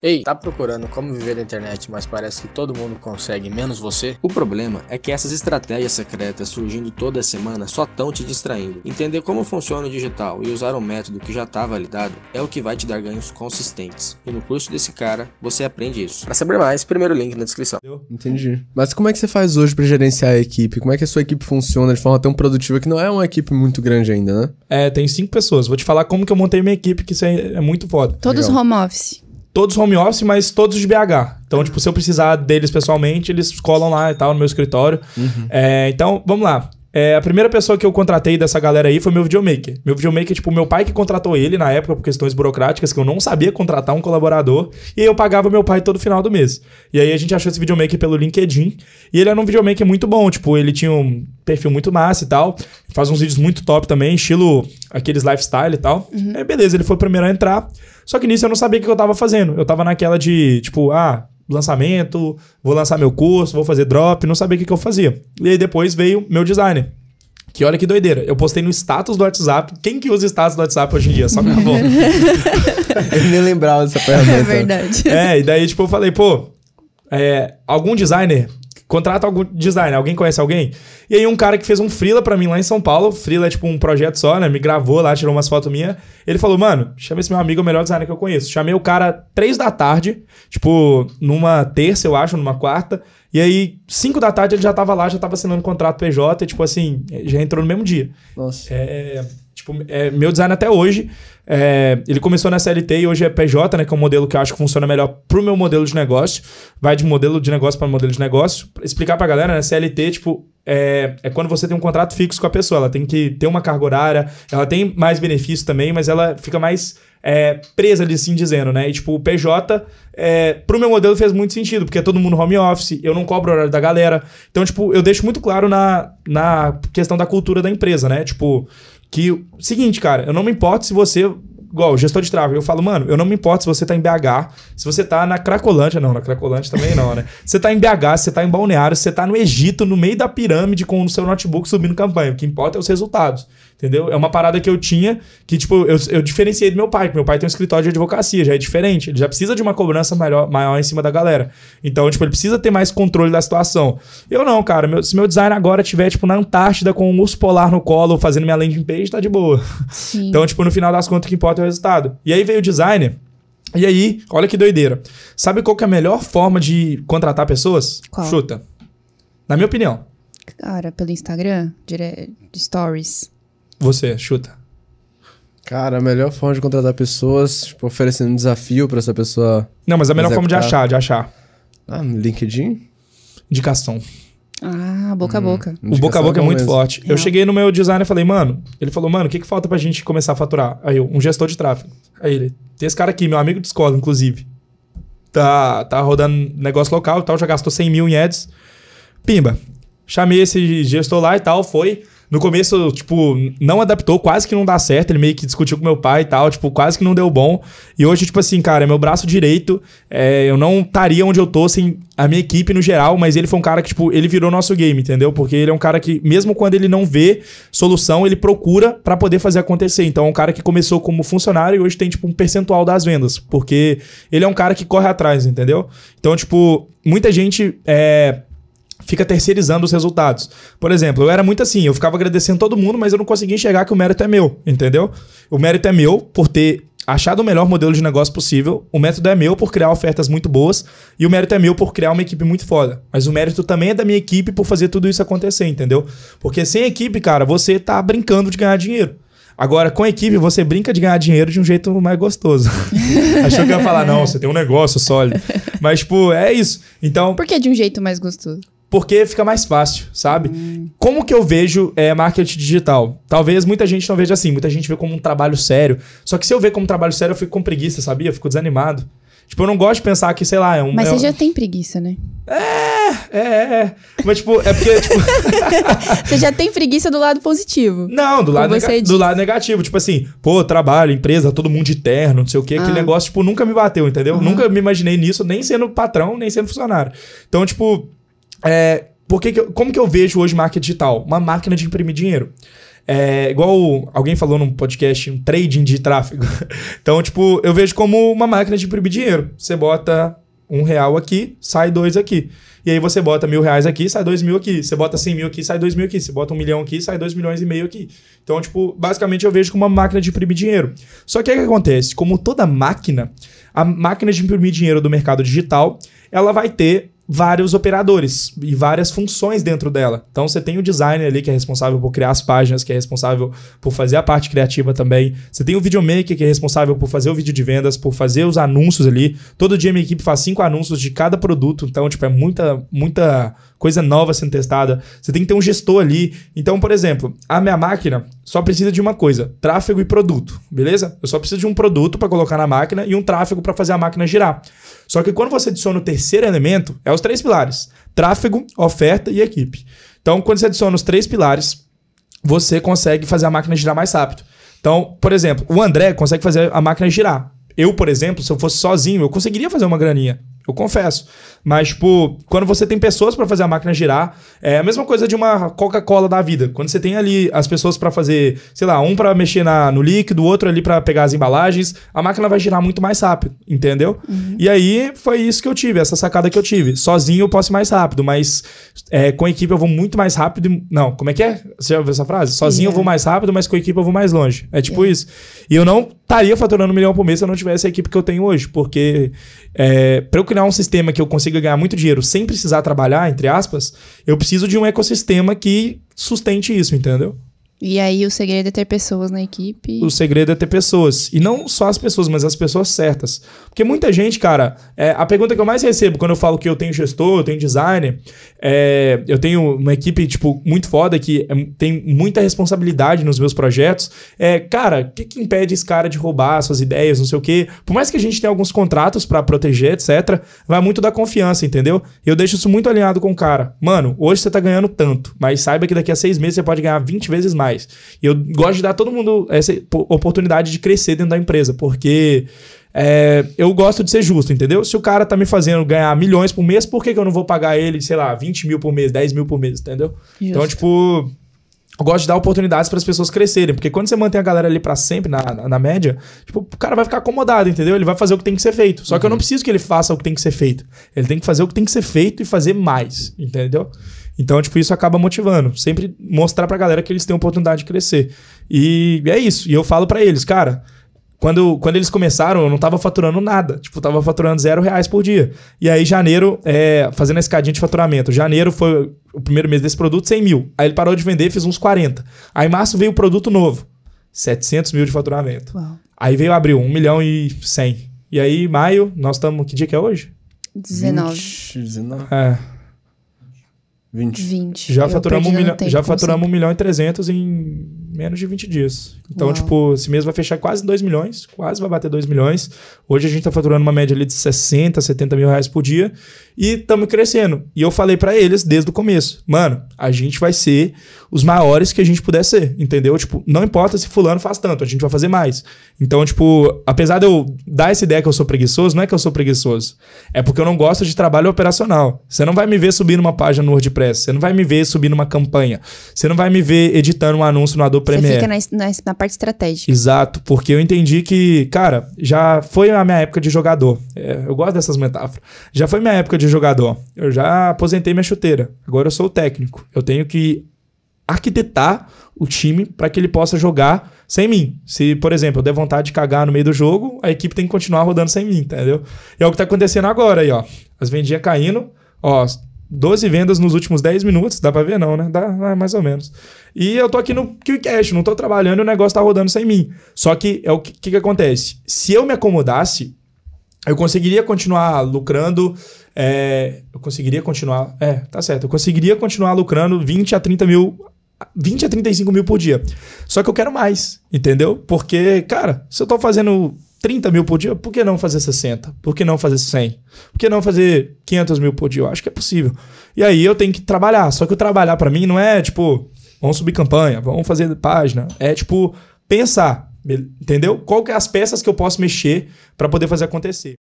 Ei, tá procurando como viver da internet, mas parece que todo mundo consegue, menos você? O problema é que essas estratégias secretas surgindo toda semana só estão te distraindo. Entender como funciona o digital e usar um método que já está validado é o que vai te dar ganhos consistentes. E no curso desse cara, você aprende isso. Para saber mais, primeiro link na descrição. Entendi. Mas como é que você faz hoje para gerenciar a equipe? Como é que a sua equipe funciona de forma tão produtiva que não é uma equipe muito grande ainda, né? É, tem cinco pessoas. Vou te falar como que eu montei minha equipe, que isso é, é muito foda. Todos Legal. home office todos home office, mas todos de BH. Então, tipo, se eu precisar deles pessoalmente, eles colam lá e tal no meu escritório. Uhum. É, então, vamos lá. É, a primeira pessoa que eu contratei dessa galera aí foi meu videomaker. Meu videomaker, tipo, meu pai que contratou ele na época por questões burocráticas, que eu não sabia contratar um colaborador, e eu pagava meu pai todo final do mês. E aí a gente achou esse videomaker pelo LinkedIn, e ele era um videomaker muito bom, tipo, ele tinha um perfil muito massa e tal, faz uns vídeos muito top também, estilo aqueles lifestyle e tal. Uhum. É, beleza, ele foi o primeiro a entrar. Só que nisso eu não sabia o que eu tava fazendo. Eu tava naquela de, tipo, ah, lançamento, vou lançar meu curso, vou fazer drop, não sabia o que, que eu fazia. E aí depois veio meu designer. Que olha que doideira. Eu postei no status do WhatsApp. Quem que usa status do WhatsApp hoje em dia? Só minha avó. eu nem lembrava dessa é ferramenta. É verdade. É, e daí, tipo, eu falei, pô, é, algum designer Contrata algum designer, alguém conhece alguém? E aí um cara que fez um frila para mim lá em São Paulo, frila é tipo um projeto só, né? Me gravou lá, tirou umas fotos minhas. Ele falou, mano, chama esse meu amigo, é o melhor designer que eu conheço. Chamei o cara três da tarde, tipo, numa terça, eu acho, numa quarta. E aí, cinco da tarde, ele já tava lá, já tava assinando contrato PJ, e, tipo assim, já entrou no mesmo dia. Nossa. É. é Tipo, é, meu design até hoje, é, ele começou na CLT e hoje é PJ, né? Que é um modelo que eu acho que funciona melhor pro meu modelo de negócio. Vai de modelo de negócio para modelo de negócio. Pra explicar pra galera, né? CLT, tipo, é, é, quando você tem um contrato fixo com a pessoa. Ela tem que ter uma carga horária, ela tem mais benefício também, mas ela fica mais é, presa ali, assim dizendo, né? E tipo, o PJ, é, pro meu modelo fez muito sentido, porque é todo mundo home office, eu não cobro o horário da galera. Então, tipo, eu deixo muito claro na, na questão da cultura da empresa, né? Tipo, que. Seguinte, cara, eu não me importo se você igual, gestor de tráfego, eu falo, mano, eu não me importo se você tá em BH, se você tá na Cracolândia, não, na Cracolândia também não, né? Você tá em BH, você tá em Balneário, você tá no Egito, no meio da pirâmide com o seu notebook subindo campanha. O que importa é os resultados. Entendeu? É uma parada que eu tinha que, tipo, eu, eu diferenciei do meu pai, meu pai tem um escritório de advocacia, já é diferente. Ele já precisa de uma cobrança maior, maior em cima da galera. Então, tipo, ele precisa ter mais controle da situação. Eu não, cara. Meu, se meu design agora tiver, tipo, na Antártida com um urso polar no colo, fazendo minha landing page, tá de boa. Sim. Então, tipo, no final das contas, o que importa é o resultado. E aí veio o designer. E aí, olha que doideira. Sabe qual que é a melhor forma de contratar pessoas? Qual? Chuta. Na minha opinião. Cara, pelo Instagram, dire... stories. Você, chuta. Cara, a melhor forma de contratar pessoas, tipo, oferecendo um desafio para essa pessoa. Não, mas a melhor executar. forma de achar, de achar. Ah, no LinkedIn? Indicação. Ah, boca a hum, boca. Hum, o boca a é boca é, é muito mesmo. forte. É. Eu cheguei no meu designer e falei, mano, ele falou, mano, o que, que falta pra gente começar a faturar? Aí eu, um gestor de tráfego. Aí ele, tem esse cara aqui, meu amigo de escola, inclusive. Tá, tá rodando negócio local e tal, já gastou 100 mil em ads. Pimba. Chamei esse gestor lá e tal, foi. No começo, tipo, não adaptou, quase que não dá certo. Ele meio que discutiu com meu pai e tal, tipo, quase que não deu bom. E hoje, tipo assim, cara, é meu braço direito. É, eu não estaria onde eu tô sem a minha equipe no geral, mas ele foi um cara que, tipo, ele virou nosso game, entendeu? Porque ele é um cara que, mesmo quando ele não vê solução, ele procura para poder fazer acontecer. Então, é um cara que começou como funcionário e hoje tem, tipo, um percentual das vendas, porque ele é um cara que corre atrás, entendeu? Então, tipo, muita gente é fica terceirizando os resultados. Por exemplo, eu era muito assim, eu ficava agradecendo todo mundo, mas eu não conseguia enxergar que o mérito é meu, entendeu? O mérito é meu por ter achado o melhor modelo de negócio possível, o método é meu por criar ofertas muito boas e o mérito é meu por criar uma equipe muito foda. Mas o mérito também é da minha equipe por fazer tudo isso acontecer, entendeu? Porque sem equipe, cara, você tá brincando de ganhar dinheiro. Agora, com a equipe, você brinca de ganhar dinheiro de um jeito mais gostoso. Achou que eu ia falar, não, você tem um negócio sólido. Mas, tipo, é isso. Então. Por que de um jeito mais gostoso? Porque fica mais fácil, sabe? Hum. Como que eu vejo é, marketing digital? Talvez muita gente não veja assim, muita gente vê como um trabalho sério. Só que se eu ver como um trabalho sério, eu fico com preguiça, sabia? Eu fico desanimado. Tipo, eu não gosto de pensar que, sei lá, é um. Mas é você já tem preguiça, né? É, é, é. Mas, tipo, é porque, tipo. você já tem preguiça do lado positivo. Não, do lado, nega... do lado negativo. Tipo assim, pô, trabalho, empresa, todo mundo eterno, não sei o quê. Ah. Aquele negócio, tipo, nunca me bateu, entendeu? Uhum. Nunca me imaginei nisso, nem sendo patrão, nem sendo funcionário. Então, tipo, é, porque que como que eu vejo hoje marca digital? Uma máquina de imprimir dinheiro. É, igual alguém falou num podcast, um trading de tráfego. Então, tipo, eu vejo como uma máquina de imprimir dinheiro. Você bota um real aqui, sai dois aqui. E aí você bota mil reais aqui, sai dois mil aqui. Você bota cem mil aqui, sai dois mil aqui. Você bota um milhão aqui, sai dois milhões e meio aqui. Então, tipo, basicamente eu vejo como uma máquina de imprimir dinheiro. Só que o que acontece? Como toda máquina, a máquina de imprimir dinheiro do mercado digital, ela vai ter vários operadores e várias funções dentro dela. Então você tem o designer ali que é responsável por criar as páginas, que é responsável por fazer a parte criativa também. Você tem o videomaker que é responsável por fazer o vídeo de vendas, por fazer os anúncios ali. Todo dia minha equipe faz cinco anúncios de cada produto, então tipo é muita muita coisa nova sendo testada. Você tem que ter um gestor ali. Então, por exemplo, a minha máquina só precisa de uma coisa: tráfego e produto, beleza? Eu só preciso de um produto para colocar na máquina e um tráfego para fazer a máquina girar. Só que quando você adiciona o terceiro elemento, é os três pilares: tráfego, oferta e equipe. Então, quando você adiciona os três pilares, você consegue fazer a máquina girar mais rápido. Então, por exemplo, o André consegue fazer a máquina girar. Eu, por exemplo, se eu fosse sozinho, eu conseguiria fazer uma graninha. Eu confesso. Mas, tipo, quando você tem pessoas para fazer a máquina girar, é a mesma coisa de uma Coca-Cola da vida. Quando você tem ali as pessoas para fazer, sei lá, um para mexer na, no líquido, outro ali para pegar as embalagens, a máquina vai girar muito mais rápido, entendeu? Uhum. E aí foi isso que eu tive, essa sacada que eu tive. Sozinho eu posso ir mais rápido, mas é, com a equipe eu vou muito mais rápido. E, não, como é que é? Você já ouviu essa frase? Sozinho yeah. eu vou mais rápido, mas com a equipe eu vou mais longe. É tipo yeah. isso. E eu não estaria faturando um milhão por mês se eu não tivesse a equipe que eu tenho hoje. Porque é, para eu criar um sistema que eu consiga ganhar muito dinheiro sem precisar trabalhar, entre aspas, eu preciso de um ecossistema que sustente isso, entendeu? E aí o segredo é ter pessoas na equipe. O segredo é ter pessoas. E não só as pessoas, mas as pessoas certas. Porque muita gente, cara, é, a pergunta que eu mais recebo quando eu falo que eu tenho gestor, eu tenho designer, é, eu tenho uma equipe, tipo, muito foda que é, tem muita responsabilidade nos meus projetos. É, cara, o que, que impede esse cara de roubar suas ideias, não sei o quê? Por mais que a gente tenha alguns contratos para proteger, etc., vai muito da confiança, entendeu? Eu deixo isso muito alinhado com o cara. Mano, hoje você tá ganhando tanto, mas saiba que daqui a seis meses você pode ganhar 20 vezes mais mais. E eu gosto de dar todo mundo essa oportunidade de crescer dentro da empresa, porque é, eu gosto de ser justo, entendeu? Se o cara tá me fazendo ganhar milhões por mês, por que, que eu não vou pagar ele, sei lá, 20 mil por mês, 10 mil por mês, entendeu? Justo. Então, tipo. Eu gosto de dar oportunidades para as pessoas crescerem, porque quando você mantém a galera ali para sempre, na, na, na, média, tipo, o cara vai ficar acomodado, entendeu? Ele vai fazer o que tem que ser feito. Só uhum. que eu não uhum. preciso que ele faça o que tem que ser feito. Ele tem que fazer o que tem que ser feito e fazer mais, entendeu? Então, tipo, isso acaba motivando. Sempre mostrar pra galera que eles têm oportunidade de crescer. E é isso. E eu falo para eles, cara, quando, quando eles começaram, eu não tava faturando nada. Tipo, tava faturando zero reais por dia. E aí, janeiro, é, fazendo a escadinha de faturamento. Janeiro foi o primeiro mês desse produto, 100 mil. Aí ele parou de vender, fez uns 40. Aí, março, veio o produto novo. 700 mil de faturamento. Uau. Aí veio abril, 1 milhão e 100. E aí, maio, nós estamos... Que dia que é hoje? 19. 20, 19. É... 20. 20. Já faturamos, um tempo, já faturamos um 1 milhão e 300 em menos de 20 dias. Então, Uau. tipo, esse mês vai fechar quase 2 milhões, quase vai bater 2 milhões. Hoje a gente tá faturando uma média ali de 60, 70 mil reais por dia e estamos crescendo. E eu falei para eles desde o começo, mano, a gente vai ser os maiores que a gente puder ser, entendeu? Tipo, não importa se fulano faz tanto, a gente vai fazer mais. Então, tipo, apesar de eu dar essa ideia que eu sou preguiçoso, não é que eu sou preguiçoso, é porque eu não gosto de trabalho operacional. Você não vai me ver subindo uma página no WordPress você não vai me ver subindo uma campanha. Você não vai me ver editando um anúncio no Adobe Premiere. Você fica na, na, na, parte estratégica. Exato, porque eu entendi que, cara, já foi a minha época de jogador. É, eu gosto dessas metáforas. Já foi minha época de jogador. Eu já aposentei minha chuteira. Agora eu sou o técnico. Eu tenho que arquitetar o time para que ele possa jogar sem mim. Se, por exemplo, eu der vontade de cagar no meio do jogo, a equipe tem que continuar rodando sem mim, entendeu? E é o que tá acontecendo agora aí, ó. As vendinhas caindo, ó, 12 vendas nos últimos 10 minutos. Dá pra ver, não, né? Dá mais ou menos. E eu tô aqui no QCash, não tô trabalhando e o negócio tá rodando sem mim. Só que é o que, que, que acontece? Se eu me acomodasse, eu conseguiria continuar lucrando. É, eu conseguiria continuar. É, tá certo. Eu conseguiria continuar lucrando 20 a 30 mil 20 a 35 mil por dia. Só que eu quero mais, entendeu? Porque, cara, se eu tô fazendo 30 mil por dia, por que não fazer 60? Por que não fazer 100? Por que não fazer 500 mil por dia? Eu acho que é possível. E aí eu tenho que trabalhar. Só que o trabalhar para mim não é tipo, vamos subir campanha, vamos fazer página. É tipo, pensar, entendeu? Qual que é as peças que eu posso mexer para poder fazer acontecer.